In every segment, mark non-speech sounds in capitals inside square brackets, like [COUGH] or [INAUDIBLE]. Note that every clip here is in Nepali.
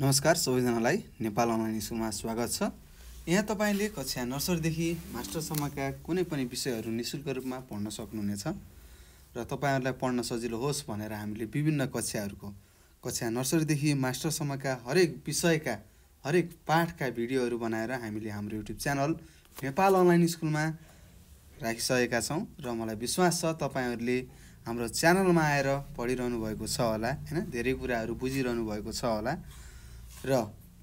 नमस्कार सबैजनालाई नेपाल अनलाइन स्कुलमा स्वागत छ यहाँ तपाईँले कक्षा नर्सरीदेखि मास्टरसम्मका कुनै पनि विषयहरू नि शुल्क रूपमा पढ्न सक्नुहुनेछ र तपाईँहरूलाई पढ्न सजिलो होस् भनेर हामीले विभिन्न कक्षाहरूको कक्षा नर्सरीदेखि मास्टरसम्मका हरेक विषयका हरेक पाठका भिडियोहरू बनाएर हामीले हाम्रो युट्युब च्यानल नेपाल अनलाइन स्कुलमा राखिसकेका छौँ र मलाई विश्वास छ तपाईँहरूले हाम्रो च्यानलमा आएर पढिरहनु भएको छ होला होइन धेरै कुराहरू बुझिरहनु भएको छ होला र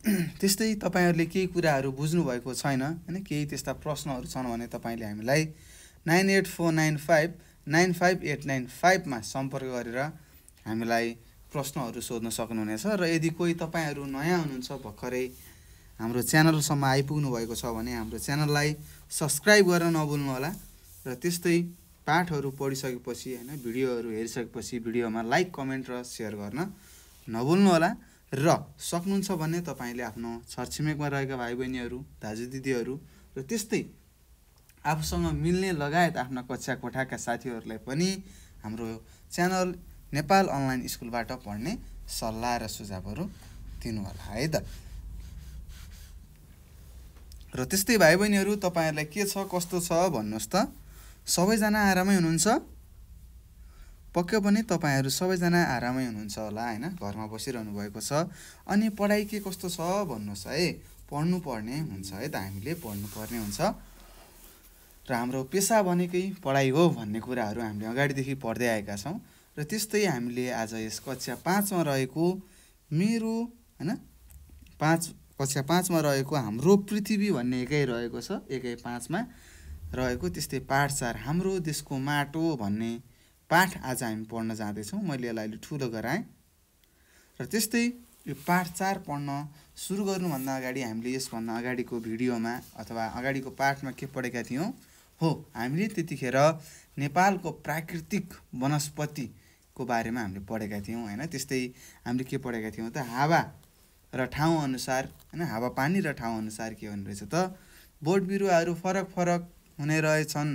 [CLEARS THROAT] त्यस्तै तपाईँहरूले केही कुराहरू बुझ्नुभएको छैन होइन केही त्यस्ता प्रश्नहरू छन् भने तपाईँले हामीलाई nine eight four nine five nine five eight nine फाइभमा सम्पर्क गरेर हामीलाई प्रश्नहरू सोध्न सक्नुहुनेछ र यदि कोही तपाईँहरू नयाँ हुनुहुन्छ भर्खरै हाम्रो च्यानलसम्म आइपुग्नु भएको छ भने हाम्रो च्यानललाई सब्सक्राइब गर्न होला र त्यस्तै पाठहरू पढिसकेपछि होइन भिडियोहरू हेरिसकेपछि भिडियोमा लाइक कमेन्ट र सेयर गर्न होला र सक्नुहुन्छ भने तपाईँले आफ्नो छरछिमेकमा रहेका भाइ बहिनीहरू दाजु दिदीहरू र त्यस्तै आफूसँग मिल्ने लगायत आफ्ना कक्षा कोठाका साथीहरूलाई पनि हाम्रो च्यानल नेपाल अनलाइन स्कुलबाट पढ्ने सल्लाह र सुझावहरू दिनुहोला है त र त्यस्तै भाइ बहिनीहरू तपाईँहरूलाई के छ कस्तो छ भन्नुहोस् त सबैजना आरामै हुनुहुन्छ पक्कै पनि तपाईँहरू सबैजना आरामै हुनुहुन्छ होला होइन घरमा बसिरहनु भएको छ अनि पढाइ के कस्तो छ भन्नुहोस् है पढ्नु पर्ने हुन्छ है त हामीले पढ्नुपर्ने हुन्छ र हाम्रो पेसा भनेकै पढाइ हो भन्ने कुराहरू हामीले अगाडिदेखि पढ्दै आएका छौँ र त्यस्तै हामीले आज यस कक्षा पाँचमा रहेको मेरो होइन पाँच कक्षा पाँचमा रहेको हाम्रो पृथ्वी भन्ने एकै रहेको छ एकै पाँचमा रहेको त्यस्तै पाठ चार हाम्रो देशको माटो भन्ने पाठ आज हामी पढ्न जाँदैछौँ मैले यसलाई अहिले ठुलो गराएँ र त्यस्तै यो पाठ चार पढ्न सुरु गर्नुभन्दा अगाडि हामीले यसभन्दा अगाडिको भिडियोमा अथवा अगाडिको पाठमा के पढेका थियौँ हो हामीले त्यतिखेर नेपालको प्राकृतिक वनस्पतिको बारेमा हामीले पढेका थियौँ होइन त्यस्तै हामीले के पढेका थियौँ त हावा र ठाउँअनुसार होइन पानी र ठाउँअनुसार के हुने रहेछ त बोट बिरुवाहरू फरक फरक हुने रहेछन्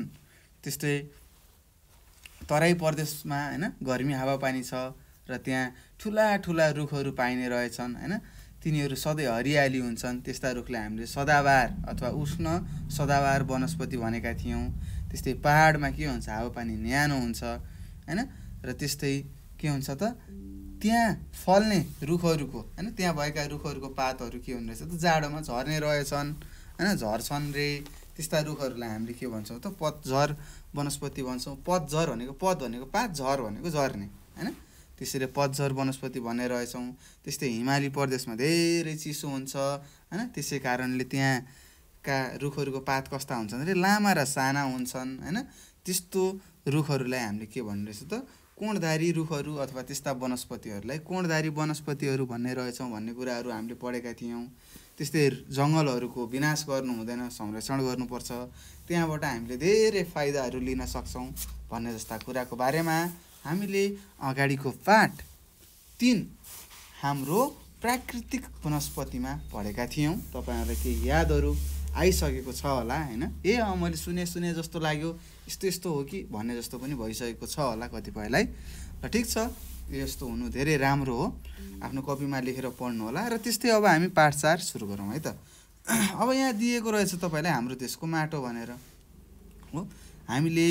त्यस्तै तराई प्रदेशमा होइन गर्मी हावापानी छ र त्यहाँ ठुला ठुला रुखहरू पाइने रहेछन् होइन तिनीहरू सधैँ हरियाली हुन्छन् त्यस्ता रुखलाई हामीले सदाबार अथवा उष्ण सदाबार वनस्पति भनेका थियौँ त्यस्तै पाहाडमा के हुन्छ हावापानी न्यानो हुन्छ होइन र त्यस्तै के हुन्छ त त्यहाँ फल्ने रुखहरूको होइन त्यहाँ भएका रुखहरूको पातहरू के हुने रहेछ त जाडोमा झर्ने रहेछन् होइन झर्छन् रे त्यस्ता रुखहरूलाई हामीले के भन्छौँ त पतझर वनस्पति भन्छौँ पतझर भनेको पद भनेको पात झर भनेको झर्ने होइन त्यसैले पतझर वनस्पति भन्ने रहेछौँ त्यस्तै हिमाली प्रदेशमा धेरै चिसो हुन्छ होइन त्यसै कारणले त्यहाँका रुखहरूको पात कस्ता हुन्छन् अरे लामा र साना हुन्छन् होइन त्यस्तो रुखहरूलाई हामीले के भन्ने रहेछ त कोणधारी रुखहरू अथवा त्यस्ता वनस्पतिहरूलाई कोणधारी वनस्पतिहरू भन्ने रहेछौँ भन्ने कुराहरू हामीले पढेका थियौँ त्यस्तै जङ्गलहरूको विनाश गर्नु हुँदैन संरक्षण गर्नुपर्छ त्यहाँबाट हामीले धेरै फाइदाहरू लिन सक्छौँ भन्ने जस्ता कुराको बारेमा हामीले अगाडिको पाठ तिन हाम्रो प्राकृतिक वनस्पतिमा पढेका थियौँ तपाईँहरूलाई केही यादहरू आइसकेको छ होला होइन ए अँ मैले सुने सुने जस्तो लाग्यो यस्तो यस्तो हो कि भन्ने जस्तो पनि भइसकेको छ होला कतिपयलाई र ठिक छ यस्तो हुनु धेरै राम्रो हो आफ्नो कपीमा लेखेर पढ्नु होला र त्यस्तै अब हामी पाठ चार सुरु गरौँ है त अब यहाँ दिएको रहेछ तपाईँलाई हाम्रो देशको माटो भनेर हो हामीले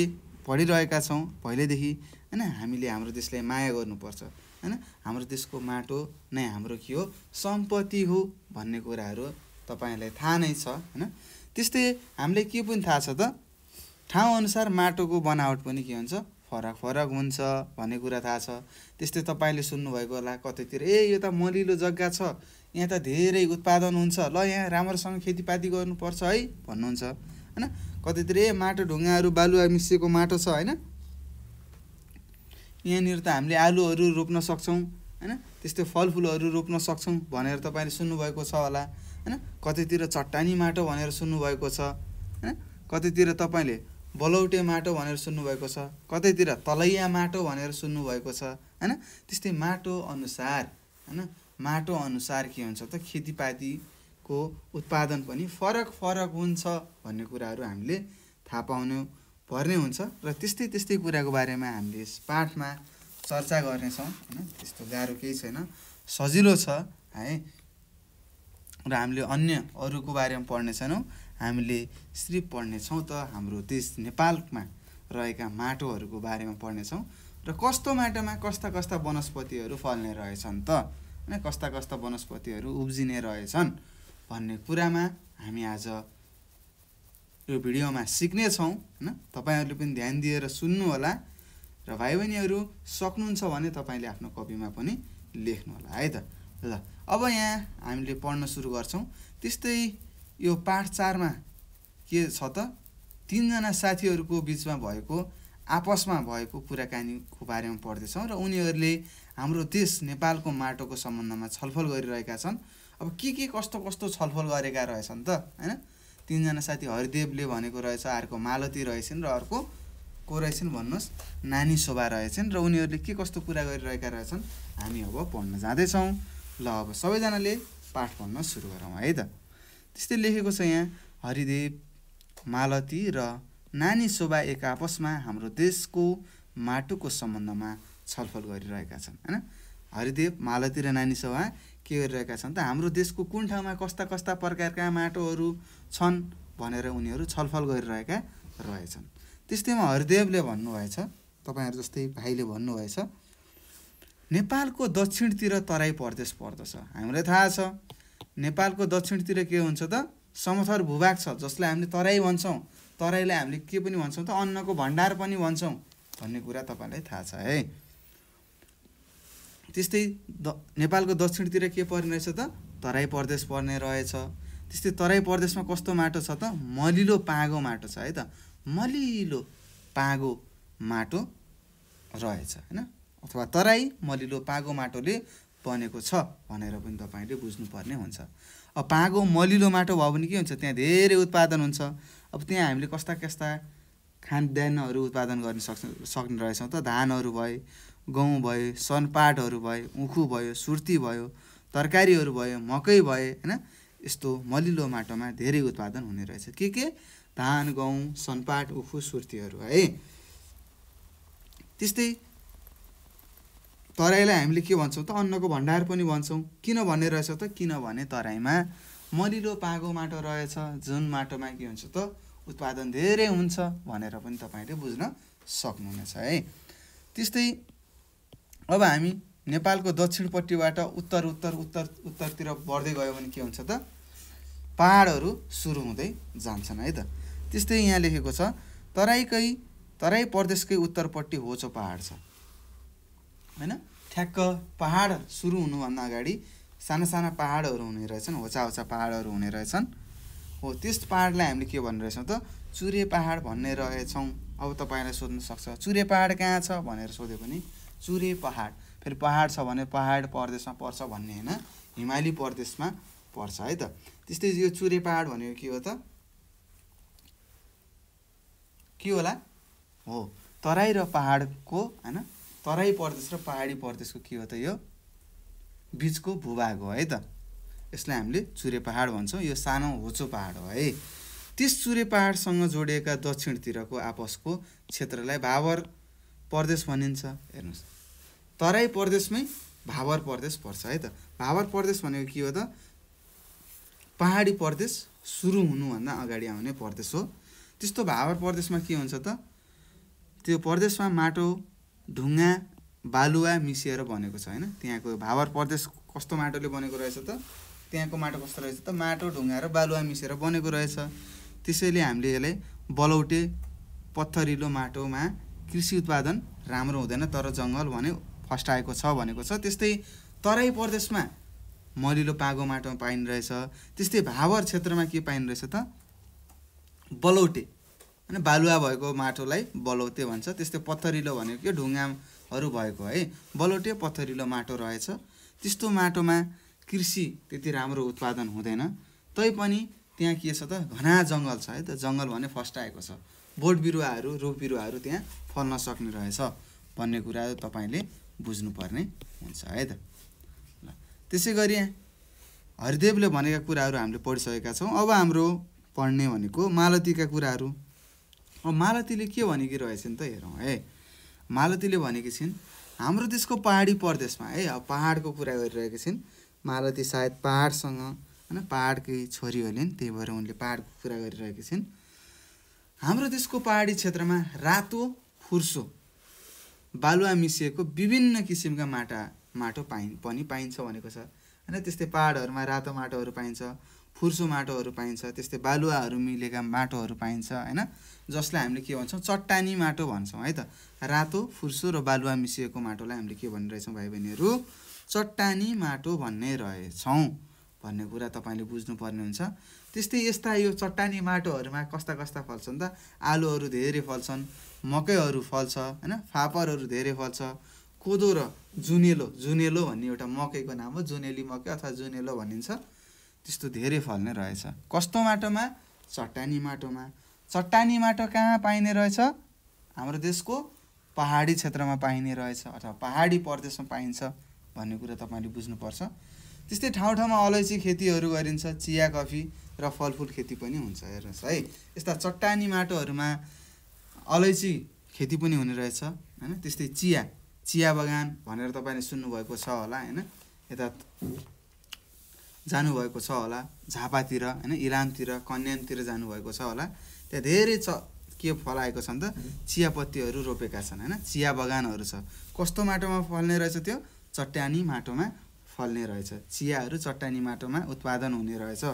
पढिरहेका छौँ पहिल्यैदेखि होइन हामीले हाम्रो देशलाई माया गर्नुपर्छ होइन हाम्रो देशको माटो नै हाम्रो के हो सम्पत्ति हो भन्ने कुराहरू तपाईँलाई थाहा नै छ होइन त्यस्तै हामीले के पनि थाहा छ त ठाउँअनुसार माटोको बनावट पनि के हुन्छ फरक फरक हुन्छ भन्ने कुरा थाहा छ त्यस्तै तपाईँले सुन्नुभएको होला कतैतिर ए यो त मलिलो जग्गा छ यहाँ त धेरै उत्पादन हुन्छ ल यहाँ राम्रोसँग खेतीपाती गर्नुपर्छ है भन्नुहुन्छ होइन कतैतिर ए माटो ढुङ्गाहरू बालुवा मिसिएको माटो छ होइन यहाँनिर त हामीले आलुहरू रोप्न सक्छौँ होइन त्यस्तै फलफुलहरू रोप्न सक्छौँ भनेर तपाईँले सुन्नुभएको छ होला होइन कतैतिर चट्टानी माटो भनेर सुन्नुभएको छ होइन कतैतिर तपाईँले बलौटे माटो भनेर सुन्नुभएको छ कतैतिर तलैया माटो भनेर सुन्नुभएको छ होइन त्यस्तै माटो अनुसार होइन माटो अनुसार के हुन्छ त खेतीपातीको उत्पादन पनि फरक फरक हुन्छ भन्ने कुराहरू हामीले थाहा पाउनु पर्ने हुन्छ र त्यस्तै त्यस्तै कुराको बारेमा हामीले यस पाठमा चर्चा गर्नेछौँ होइन त्यस्तो गाह्रो केही छैन सजिलो छ है र हामीले अन्य अरूको बारेमा पढ्ने छैनौँ हामीले श्री पढ्नेछौँ त हाम्रो देश नेपालमा रहेका माटोहरूको बारेमा पढ्नेछौँ र कस्तो माटोमा कस्ता कस्ता वनस्पतिहरू फल्ने रहेछन् त होइन कस्ता कस्ता वनस्पतिहरू उब्जिने रहेछन् भन्ने कुरामा हामी आज यो भिडियोमा सिक्नेछौँ होइन तपाईँहरूले पनि ध्यान दिएर सुन्नुहोला र भाइ बहिनीहरू सक्नुहुन्छ भने तपाईँले आफ्नो कपीमा पनि लेख्नुहोला है त ल अब यहाँ हामीले पढ्न सुरु गर्छौँ त्यस्तै यो पाठ चारमा के छ त तिनजना साथीहरूको बिचमा भएको आपसमा भएको कुराकानीको बारेमा पढ्दैछौँ र उनीहरूले हाम्रो देश नेपालको माटोको सम्बन्धमा छलफल गरिरहेका छन् अब के के कस्तो कस्तो छलफल गरेका रहेछन् त होइन तिनजना साथी हरिदेवले भनेको रहेछ अर्को मालती रहेछन् र अर्को को रहेछन् भन्नुहोस् नानी शोभा रहेछन् र उनीहरूले के कस्तो कुरा गरिरहेका रहेछन् हामी अब पढ्न जाँदैछौँ ल अब सबैजनाले पाठ पढ्न सुरु गरौँ है त त्यस्तै लेखेको छ यहाँ हरिदेव मालती र नानी शोभा एक आपसमा हाम्रो देशको माटोको सम्बन्धमा छलफल गरिरहेका छन् होइन हरिदेव मालती र नानी शोभा के गरिरहेका छन् त हाम्रो देशको कुन ठाउँमा कस्ता कस्ता प्रकारका माटोहरू छन् भनेर उनीहरू छलफल गरिरहेका रहेछन् त्यस्तैमा हरिदेवले भन्नुभएछ तपाईँहरू जस्तै भाइले भन्नुभएछ नेपालको दक्षिणतिर तराई प्रदेश पर्दछ हामीलाई थाहा छ नेपालको दक्षिणतिर के हुन्छ त समथर भूभाग छ जसलाई हामीले तराई भन्छौँ तराईलाई हामीले के पनि भन्छौँ त अन्नको भण्डार पनि भन्छौँ भन्ने कुरा तपाईँलाई थाहा छ है त्यस्तै द नेपालको दक्षिणतिर के पर्ने रहेछ त तराई प्रदेश पर्ने रहेछ त्यस्तै तराई प्रदेशमा कस्तो माटो छ त मलिलो पाँगो माटो छ है त मलिलो पागो माटो रहेछ होइन अथवा तराई मलिलो पागो माटोले बनेको छ भनेर पनि तपाईँले बुझ्नुपर्ने हुन्छ अब पागो मलिलो माटो भयो भने के हुन्छ त्यहाँ धेरै उत्पादन हुन्छ अब त्यहाँ हामीले कस्ता कस्ता खाद्यान्नहरू उत्पादन गर्न सक् सक्ने रहेछौँ त धानहरू भए गहुँ भए सनपाटहरू भए उखु भयो सुर्ती भयो तरकारीहरू भयो मकै भए होइन यस्तो मलिलो माटोमा धेरै उत्पादन हुने रहेछ के के धान गहुँ सनपाट उखु सुर्तीहरू है त्यस्तै तराईलाई हामीले के भन्छौँ त अन्नको भण्डार पनि भन्छौँ किन भन्ने रहेछ त किनभने तराईमा मलिलो पागो माटो रहेछ जुन माटोमा के हुन्छ त उत्पादन धेरै हुन्छ भनेर पनि तपाईँले बुझ्न सक्नुहुनेछ है त्यस्तै अब हामी नेपालको दक्षिणपट्टिबाट उत्तर उत्तर उत्तर उत्तरतिर बढ्दै गयो भने के हुन्छ त पाहाडहरू सुरु हुँदै जान्छन् है त त्यस्तै यहाँ लेखेको छ तराईकै तराई प्रदेशकै उत्तरपट्टि होचो पाहाड छ होइन ठ्याक्क पहाड सुरु हुनुभन्दा अगाडि साना साना पाहाडहरू हुने रहेछन् होचा होचा पाहाडहरू हुने रहेछन् हो त्यस पाहाडलाई हामीले के भन्ने रहेछौँ त चुरे पाहाड भन्ने रहेछौँ अब तपाईँलाई सोध्न सक्छ चुरे पाहाड कहाँ छ भनेर सोध्यो भने चुरे पहाड फेरि पहाड छ भने पहाड प्रदेशमा पर्छ भन्ने होइन हिमाली प्रदेशमा पर्छ है त त्यस्तै यो चुरे पहाड भनेको के हो त के होला हो तराई र पहाडको होइन तराई प्रदेश र पहाडी प्रदेशको के हो त यो बिचको भूभाग हो है त यसलाई हामीले चुरे पहाड भन्छौँ यो सानो होचो पहाड हो है त्यस चुरे पहाडसँग जोडिएका दक्षिणतिरको आपसको क्षेत्रलाई भावर प्रदेश भनिन्छ हेर्नुहोस् तराई प्रदेशमै भावर प्रदेश पर्छ है त भावर प्रदेश भनेको के हो त पहाडी प्रदेश सुरु हुनुभन्दा अगाडि आउने प्रदेश हो त्यस्तो भावर प्रदेशमा के हुन्छ त त्यो प्रदेशमा माटो ढुङ्गा बालुवा मिसिएर बनेको छ होइन त्यहाँको भावर प्रदेश कस्तो माटोले बनेको रहेछ त त्यहाँको माटो कस्तो रहेछ त माटो ढुङ्गा र बालुवा मिसिएर बनेको रहेछ त्यसैले हामीले यसलाई बलौटे पत्थरिलो माटोमा कृषि उत्पादन राम्रो हुँदैन तर जङ्गल भने फस्टाएको छ भनेको छ त्यस्तै तराई प्रदेशमा मलिलो पागो माटोमा पाइने रहेछ त्यस्तै भावर क्षेत्रमा के पाइने रहेछ त बलौटे अनि बालुवा भएको माटोलाई बलौटे भन्छ त्यस्तै पत्थरिलो भनेको के ढुङ्गाहरू भएको है बलौटे पत्थरिलो माटो रहेछ त्यस्तो माटोमा कृषि त्यति राम्रो उत्पादन हुँदैन तैपनि त्यहाँ के छ त घना जङ्गल छ है त जङ्गल भने आएको छ बोट बिरुवाहरू रुख बिरुवाहरू त्यहाँ फल्न सक्ने रहेछ भन्ने कुरा तपाईँले बुझ्नुपर्ने हुन्छ है त ल त्यसै गरी हरिदेवले भनेका कुराहरू हामीले पढिसकेका छौँ अब हाम्रो पढ्ने भनेको मालतीका कुराहरू मालतीले के भनेकी रहेछन् त हेरौँ है मालतीले भनेकी छिन् हाम्रो देशको पहाडी प्रदेशमा है अब पाहाडको कुरा गरिरहेकी छिन् मालती सायद पाहाडसँग होइन पाहाडकै छोरी नि त्यही भएर उनले पाहाडको कुरा गरिरहेकी छिन् हाम्रो देशको पहाडी क्षेत्रमा रातो फुर्सो बालुवा मिसिएको विभिन्न किसिमका माटा माटो पाइ पनि पाइन्छ भनेको छ होइन त्यस्तै पाहाडहरूमा रातो माटोहरू पाइन्छ फुर्सो माटोहरू पाइन्छ त्यस्तै बालुवाहरू मिलेका माटोहरू पाइन्छ होइन जसलाई हामीले के भन्छौँ चट्टानी माटो भन्छौँ है त रातो फुर्सो र बालुवा मिसिएको माटोलाई हामीले के भनिरहेछौँ भाइ बहिनीहरू चट्टानी माटो भन्ने रहेछौँ भन्ने कुरा तपाईँले बुझ्नुपर्ने हुन्छ त्यस्तै यस्ता यो चट्टानी माटोहरूमा कस्ता कस्ता फल्छन् त आलुहरू धेरै फल्छन् मकैहरू फल्छ होइन फापरहरू धेरै फल्छ कोदो र जुनेलो जुनेलो भन्ने एउटा मकैको नाम हो जुनेली मकै अथवा जुनेलो भनिन्छ त्यस्तो धेरै फल्ने रहेछ कस्तो माटोमा चट्टानी माटोमा चट्टानी माटो कहाँ पाइने रहेछ हाम्रो देशको पहाडी क्षेत्रमा पाइने रहेछ अथवा पहाडी प्रदेशमा पाइन्छ भन्ने कुरा तपाईँले बुझ्नुपर्छ त्यस्तै ठाउँ ठाउँमा अलैँची खेतीहरू गरिन्छ चिया कफी र फलफुल खेती पनि हुन्छ हेर्नुहोस् है यस्ता चट्टानी माटोहरूमा अलैँची खेती पनि हुने रहेछ होइन त्यस्तै चिया चिया बगान भनेर तपाईँले सुन्नुभएको छ होला होइन यता जानुभएको छ होला झापातिर होइन इरानतिर कन्यानतिर जानुभएको छ होला त्यहाँ धेरै च के फलाएको छन् त चियापत्तीहरू रोपेका छन् होइन चिया बगानहरू छ कस्तो माटोमा फल्ने रहेछ त्यो चट्टानी माटोमा फल्ने रहेछ चियाहरू चट्टानी माटोमा उत्पादन हुने रहेछ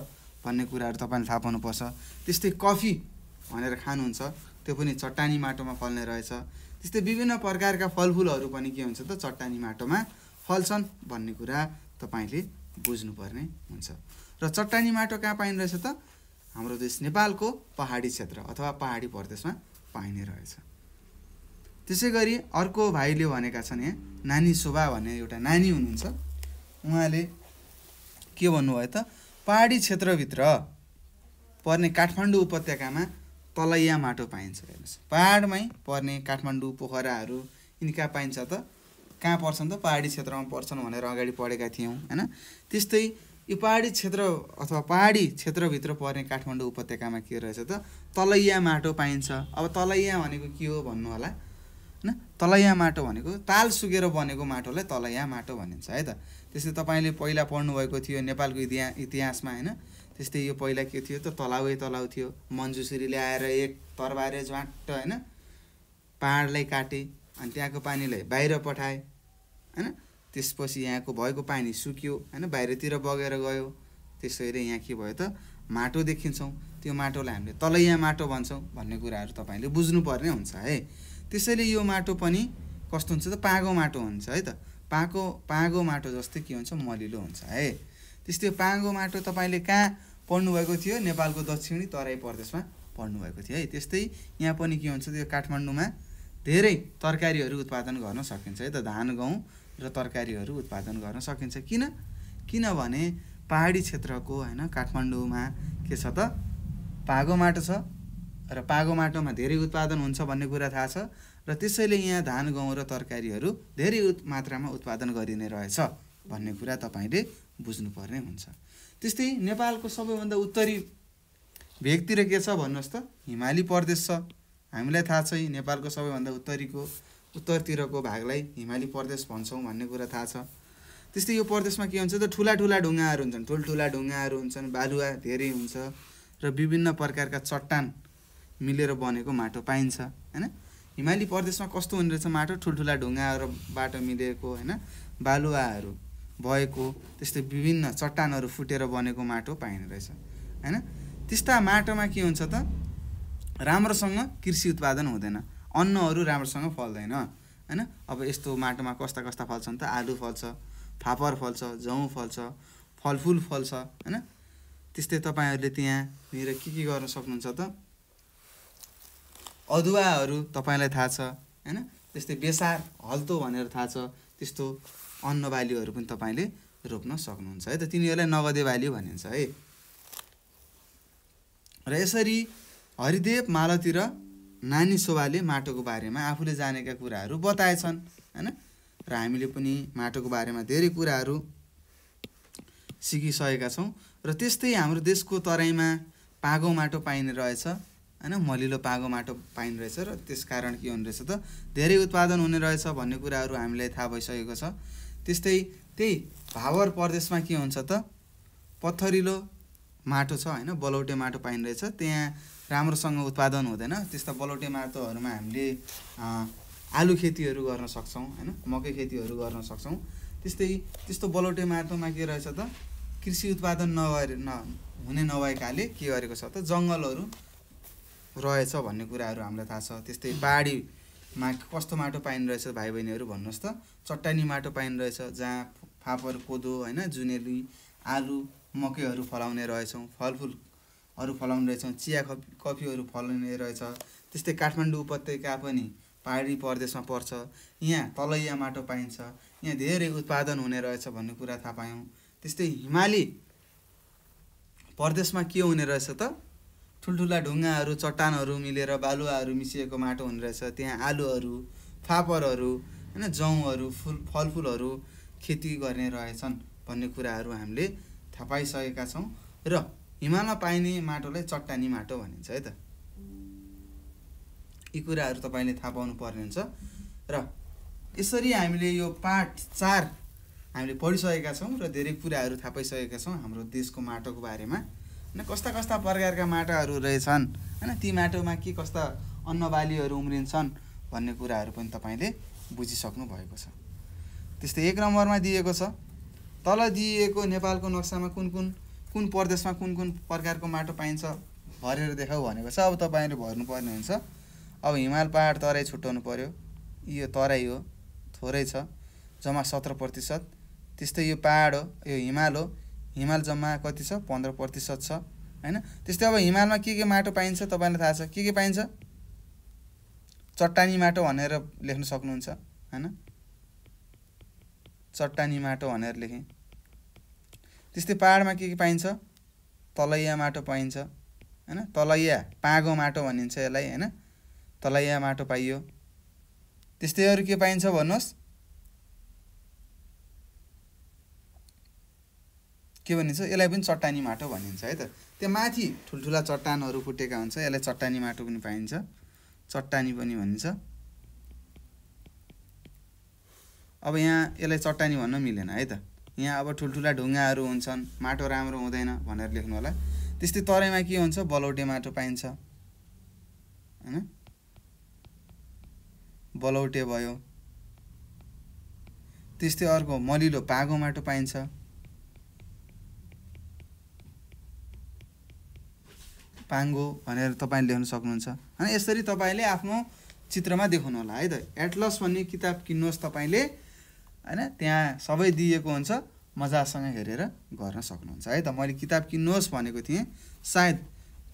भन्ने कुराहरू तपाईँले थाहा पाउनुपर्छ त्यस्तै कफी भनेर खानुहुन्छ त्यो पनि चट्टानी माटोमा फल्ने रहेछ त्यस्तै विभिन्न प्रकारका फलफुलहरू पनि के हुन्छ त चट्टानी माटोमा फल्छन् भन्ने कुरा तपाईँले बुझ्नुपर्ने हुन्छ र चट्टानी माटो कहाँ पाइने रहेछ त हाम्रो देश नेपालको पहाडी क्षेत्र अथवा पहाडी प्रदेशमा पाइने रहेछ त्यसै गरी अर्को भाइले भनेका छन् यहाँ नानी शोभा भन्ने एउटा नानी हुनुहुन्छ उहाँले के भन्नुभयो त पहाडी क्षेत्रभित्र पर्ने काठमाडौँ उपत्यकामा तलैया माटो पाइन्छ हेर्नुहोस् पाहाडमै पर्ने काठमाडौँ पोखराहरू यिनी कहाँ पाइन्छ त कहाँ पर्छन् त पहाडी क्षेत्रमा पर्छन् भनेर अगाडि पढेका थियौँ होइन त्यस्तै यो पहाडी क्षेत्र अथवा पहाडी क्षेत्रभित्र पर्ने काठमाडौँ उपत्यकामा के रहेछ त तलैया माटो पाइन्छ अब तलैया भनेको के हो भन्नु होला होइन तलैया माटो भनेको ताल सुकेर बनेको माटोलाई तलैया माटो भनिन्छ है त त्यस्तै तपाईँले पहिला पढ्नुभएको थियो नेपालको इतिहा इतिहासमा होइन त्यस्तै यो पहिला के थियो त तलाउै तलाउ थियो मन्जुश्रीले आएर एक तरबारे झ्वाट्ट होइन पाहाडलाई काटे अनि त्यहाँको पानीलाई बाहिर पठाए होइन त्यसपछि यहाँको भएको पानी सुक्यो होइन बाहिरतिर बगेर गयो त्यसैले यहाँ के भयो त माटो देखिन्छौँ त्यो माटोलाई हामीले तलैया माटो भन्छौँ भन्ने कुराहरू तपाईँले बुझ्नुपर्ने हुन्छ है त्यसैले यो माटो पनि कस्तो हुन्छ त पागो माटो हुन्छ है त पाको पाँगो माटो जस्तै के हुन्छ मलिलो हुन्छ है त्यस्तै पाँगो माटो तपाईँले कहाँ पढ्नुभएको थियो नेपालको दक्षिणी तराई प्रदेशमा पढ्नुभएको थियो है त्यस्तै यहाँ पनि के हुन्छ त्यो काठमाडौँमा धेरै तरकारीहरू उत्पादन गर्न सकिन्छ है त धान गहुँ र तरकारीहरू उत्पादन गर्न सकिन्छ किन किनभने पहाडी क्षेत्रको होइन काठमाडौँमा के छ त पागो माटो छ र पागो माटोमा धेरै उत्पादन हुन्छ भन्ने कुरा थाहा छ र त्यसैले यहाँ धान गहुँ र तरकारीहरू धेरै उत् मात्रामा उत्पादन गरिने रहेछ भन्ने कुरा तपाईँले बुझ्नुपर्ने हुन्छ त्यस्तै नेपालको सबैभन्दा उत्तरी भेगतिर के छ भन्नुहोस् त हिमाली प्रदेश छ हामीलाई थाहा छ नेपालको सबैभन्दा उत्तरीको उत्तरतिरको भागलाई हिमाली प्रदेश भन्छौँ भन्ने कुरा थाहा छ त्यस्तै यो प्रदेशमा के हुन्छ त ठुला ठुला ढुङ्गाहरू हुन्छन् ठुल्ठुला ढुङ्गाहरू हुन्छन् बालुवा धेरै हुन्छ र विभिन्न प्रकारका चट्टान मिलेर बनेको माटो पाइन्छ होइन हिमाली प्रदेशमा कस्तो हुने रहेछ माटो ठुल्ठुला बाटो मिलेको होइन बालुवाहरू भएको त्यस्तै विभिन्न चट्टानहरू फुटेर बनेको माटो पाइने रहेछ होइन त्यस्ता माटोमा के हुन्छ त राम्रोसँग कृषि उत्पादन हुँदैन अन्नहरू राम्रोसँग फल्दैन होइन अब यस्तो माटोमा कस्ता कस्ता फल्छन् त आलु फल्छ फापर फल्छ जौ फल्छ फलफुल फल्छ होइन त्यस्तै तपाईँहरूले त्यहाँनिर के के गर्न सक्नुहुन्छ त अदुवाहरू तपाईँलाई थाहा छ होइन त्यस्तै बेसार हल्तो भनेर थाहा छ त्यस्तो अन्न बालीहरू पनि तपाईँले रोप्न सक्नुहुन्छ है त तिनीहरूलाई नगदे बाली भनिन्छ है र यसरी हरिदेव मालातिर नानी शोभाले माटोको बारेमा आफूले जानेका कुराहरू बताएछन् होइन र हामीले पनि माटोको बारेमा धेरै कुराहरू सिकिसकेका छौँ र त्यस्तै हाम्रो देशको तराईमा पागो माटो पाइने रहेछ होइन मलिलो पागो माटो पाइने रहेछ र त्यस कारण के हुने रहेछ त धेरै उत्पादन हुने रहेछ भन्ने कुराहरू हामीलाई थाहा भइसकेको छ त्यस्तै त्यही भावर प्रदेशमा के हुन्छ त पत्थरिलो माटो छ होइन बलौटे माटो पाइने रहेछ त्यहाँ राम्रोसँग उत्पादन हुँदैन त्यस्ता बलौटे माटोहरूमा हामीले आलु खेतीहरू गर्न सक्छौँ होइन मकै खेतीहरू गर्न सक्छौँ त्यस्तै त्यस्तो बलौटे माटोमा के रहेछ त कृषि उत्पादन नगरे न हुने नभएकाले के गरेको छ त जङ्गलहरू रहेछ भन्ने कुराहरू हामीलाई थाहा छ त्यस्तै बाढीमा कस्तो माटो पाइने रहेछ भाइ बहिनीहरू भन्नुहोस् त चट्टानी माटो पाइने रहेछ जहाँ फापर कोदो होइन जुनेली आलु मकैहरू फलाउने रहेछौँ फलफुल हरू फलाउने रहेछौँ चिया कफी कफीहरू फलाउने रहेछ त्यस्तै काठमाडौँ उपत्यका पनि पहाडी प्रदेशमा पर्छ यहाँ तलैया माटो पाइन्छ यहाँ धेरै उत्पादन हुने रहेछ भन्ने कुरा थाहा पायौँ त्यस्तै हिमाली प्रदेशमा के हुने रहेछ त ठुल्ठुला ढुङ्गाहरू चट्टानहरू मिलेर बालुवाहरू मिसिएको माटो हुने रहेछ त्यहाँ आलुहरू फापरहरू होइन जौँहरू फुल फलफुलहरू खेती गर्ने रहेछन् भन्ने कुराहरू हामीले थाहा पाइसकेका छौँ र हिमालमा पाइने माटोलाई चट्टानी माटो भनिन्छ है त यी कुराहरू तपाईँले थाहा पाउनु पर्ने हुन्छ र यसरी हामीले यो पाठ चार हामीले पढिसकेका छौँ र धेरै कुराहरू थाहा पाइसकेका छौँ हाम्रो देशको माटोको बारेमा होइन कस्ता कस्ता प्रकारका माटोहरू रहेछन् होइन ती माटोमा के कस्ता अन्नबालीहरू उम्रिन्छन् भन्ने कुराहरू पनि तपाईँले बुझिसक्नु भएको छ त्यस्तै एक नम्बरमा दिएको छ तल दिइएको नेपालको नक्सामा कुन कुन कुन प्रदेशमा कुन कुन प्रकारको माटो पाइन्छ भरेर देखाऊ भनेको छ अब तपाईँहरू भर्नुपर्ने हुन्छ अब हिमाल पहाड तराई छुट्याउनु पऱ्यो यो तराई हो थोरै छ जम्मा सत्र प्रतिशत त्यस्तै यो पहाड हो यो हिमाल हो हिमाल जम्मा कति छ पन्ध्र प्रतिशत छ होइन त्यस्तै अब हिमालमा के के माटो पाइन्छ तपाईँलाई थाहा छ के के पाइन्छ चट्टानी माटो भनेर लेख्न सक्नुहुन्छ होइन चट्टानी माटो भनेर लेखेँ त्यस्तै पाहाडमा के के पाइन्छ तलैया माटो पाइन्छ होइन तलैया पाँगो माटो भनिन्छ यसलाई होइन तलैया माटो पाइयो त्यस्तै अरू के पाइन्छ भन्नुहोस् के भनिन्छ यसलाई पनि चट्टानी माटो भनिन्छ है त त्यहाँ माथि ठुल्ठुला चट्टानहरू फुटेका हुन्छ यसलाई चट्टानी माटो पनि पाइन्छ चट्टानी पनि भनिन्छ अब यहाँ यसलाई चट्टानी भन्न मिलेन है त यहाँ अब ठुल्ठुला ढुङ्गाहरू हुन्छन् माटो राम्रो हुँदैन भनेर लेख्नु होला त्यस्तै तराईमा के हुन्छ बलौटे माटो पाइन्छ होइन बलौटे भयो त्यस्तै अर्को मलिलो पागो माटो पाइन्छ पाङ्गो भनेर तपाईँले लेख्न सक्नुहुन्छ होइन यसरी तपाईँले आफ्नो चित्रमा देखाउनु होला है त एटलस भन्ने किताब किन्नुहोस् तपाईँले होइन त्यहाँ सबै दिएको हुन्छ मजासँग हेरेर गर्न सक्नुहुन्छ है त मैले किताब किन्नुहोस् भनेको थिएँ सायद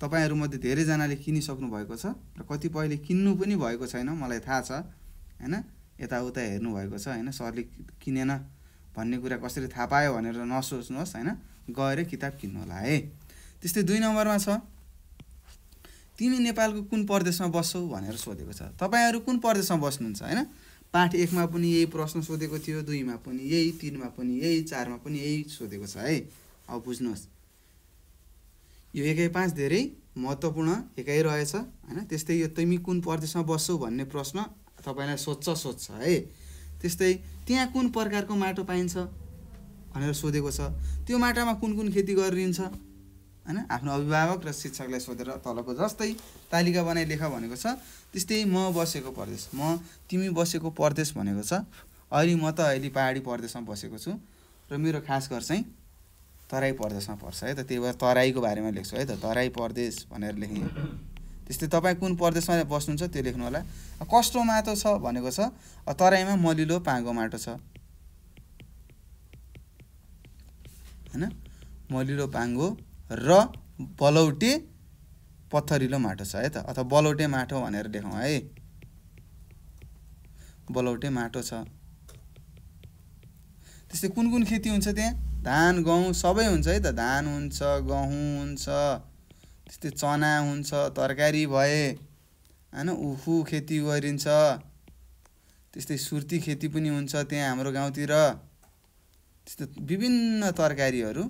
तपाईँहरूमध्ये धेरैजनाले किनिसक्नु भएको छ र कतिपयले किन्नु पनि भएको छैन मलाई थाहा छ होइन यताउता हेर्नुभएको छ होइन सरले किनेन भन्ने कुरा कसरी थाहा पायो भनेर नसोच्नुहोस् होइन गएर किताब किन्नु होला है त्यस्तै दुई नम्बरमा छ तिमी नेपालको कुन प्रदेशमा बस्छौ भनेर सोधेको छ तपाईँहरू कुन प्रदेशमा बस्नुहुन्छ होइन पाठ एकमा पनि यही प्रश्न सोधेको थियो दुईमा पनि यही तिनमा पनि यही चारमा पनि यही सोधेको छ है अब बुझ्नुहोस् यो एकाइ पाँच धेरै महत्त्वपूर्ण एकाइ रहेछ होइन त्यस्तै यो तिमी कुन प्रदेशमा बस्छौ भन्ने प्रश्न तपाईँलाई सोध्छ सोध्छ है त्यस्तै त्यहाँ कुन प्रकारको माटो पाइन्छ भनेर सोधेको छ त्यो माटामा कुन कुन खेती गरिन्छ होइन आफ्नो अभिभावक र शिक्षकलाई सोधेर तलको जस्तै तालिका बनाइ लेख भनेको छ त्यस्तै म बसेको प्रदेश म तिमी बसेको प्रदेश भनेको छ अहिले म त अहिले पहाडी प्रदेशमा बसेको छु र मेरो खास घर चाहिँ तराई प्रदेशमा पर्छ है त त्यही भएर तराईको बारेमा लेख्छु है त तराई प्रदेश भनेर लेखेँ त्यस्तै तपाईँ कुन प्रदेशमा बस्नुहुन्छ त्यो लेख्नु होला कस्तो माटो छ भनेको छ तराईमा मलिलो पाँगो माटो छ होइन मलिलो पाङ्गो र बलौटे पत्थरिलो माटो छ है त अथवा बलौटे माटो भनेर लेखौँ है बलौटे माटो छ त्यस्तै कुन कुन खेती हुन्छ त्यहाँ धान गहुँ सबै हुन्छ है त धान हुन्छ गहुँ हुन्छ त्यस्तै चना हुन्छ तरकारी भए होइन उखु खेती गरिन्छ त्यस्तै सुर्ती खेती पनि हुन्छ त्यहाँ हाम्रो गाउँतिर त्यस्तो विभिन्न तरकारीहरू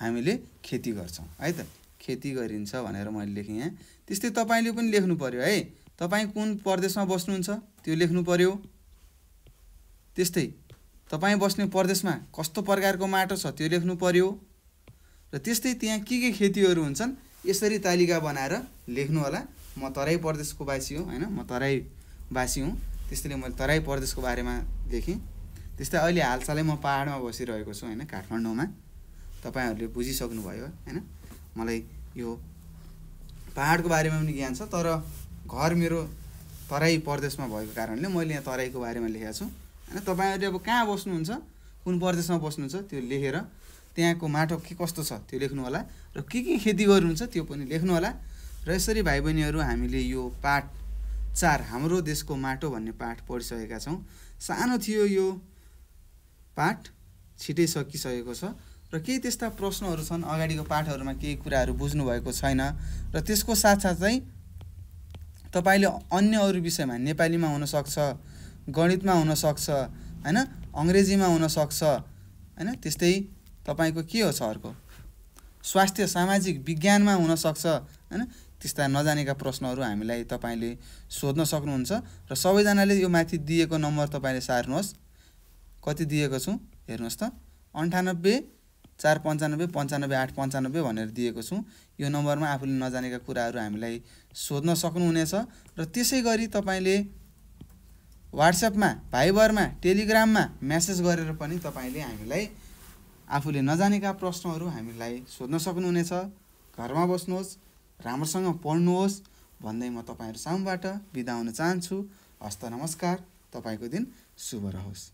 हामीले खेती गर्छौँ है त खेती गरिन्छ भनेर मैले लेखेँ यहाँ त्यस्तै तपाईँले पनि लेख्नु पऱ्यो है तपाईँ कुन प्रदेशमा बस्नुहुन्छ त्यो लेख्नु पऱ्यो त्यस्तै तपाईँ बस्ने प्रदेशमा कस्तो प्रकारको माटो छ त्यो लेख्नु पऱ्यो र त्यस्तै त्यहाँ के के खेतीहरू हुन्छन् यसरी तालिका बनाएर लेख्नु होला म तराई प्रदेशको बासी हो होइन म तराईवासी हुँ त्यस्तैले मैले तराई प्रदेशको बारेमा लेखेँ त्यस्तै अहिले हालसालै म पाहाडमा बसिरहेको छु होइन काठमाडौँमा तपाईँहरूले बुझिसक्नुभयो होइन मलाई यो पाहाडको बारेमा पनि ज्ञान छ तर घर मेरो तराई प्रदेशमा भएको कारणले मैले यहाँ तराईको बारेमा लेखेको छु होइन तपाईँहरूले अब कहाँ बस्नुहुन्छ कुन प्रदेशमा बस्नुहुन्छ त्यो लेखेर त्यहाँको माटो के कस्तो छ त्यो लेख्नु होला र के के खेती गर्नुहुन्छ त्यो पनि लेख्नु होला र यसरी भाइ बहिनीहरू हामीले यो पाठ चार हाम्रो देशको माटो भन्ने पाठ पढिसकेका छौँ सानो थियो यो पाठ छिटै सकिसकेको छ र केही त्यस्ता प्रश्नहरू छन् अगाडिको पाठहरूमा केही कुराहरू बुझ्नुभएको छैन र त्यसको साथसाथै तपाईँले अन्य अरू विषयमा नेपालीमा हुनसक्छ गणितमा हुनसक्छ होइन अङ्ग्रेजीमा हुनसक्छ होइन त्यस्तै तपाईँको के हो छ अर्को स्वास्थ्य सामाजिक विज्ञानमा हुनसक्छ होइन त्यस्ता नजानेका प्रश्नहरू हामीलाई तपाईँले सोध्न सक्नुहुन्छ र सबैजनाले यो माथि दिएको नम्बर तपाईँले सार्नुहोस् कति दिएको छु हेर्नुहोस् त अन्ठानब्बे चार पन्चानब्बे पन्चानब्बे आठ पन्चानब्बे भनेर दिएको छु यो नम्बरमा आफूले नजानेका कुराहरू हामीलाई सोध्न सक्नुहुनेछ र त्यसै गरी तपाईँले वाट्सएपमा भाइबरमा टेलिग्राममा म्यासेज गरेर पनि तपाईँले हामीलाई आफूले नजानेका प्रश्नहरू हामीलाई सोध्न सक्नुहुनेछ घरमा बस्नुहोस् राम्रोसँग पढ्नुहोस् भन्दै म तपाईँहरू सामुबाट बिदा हुन चाहन्छु हस्त नमस्कार तपाईँको दिन शुभ रहोस्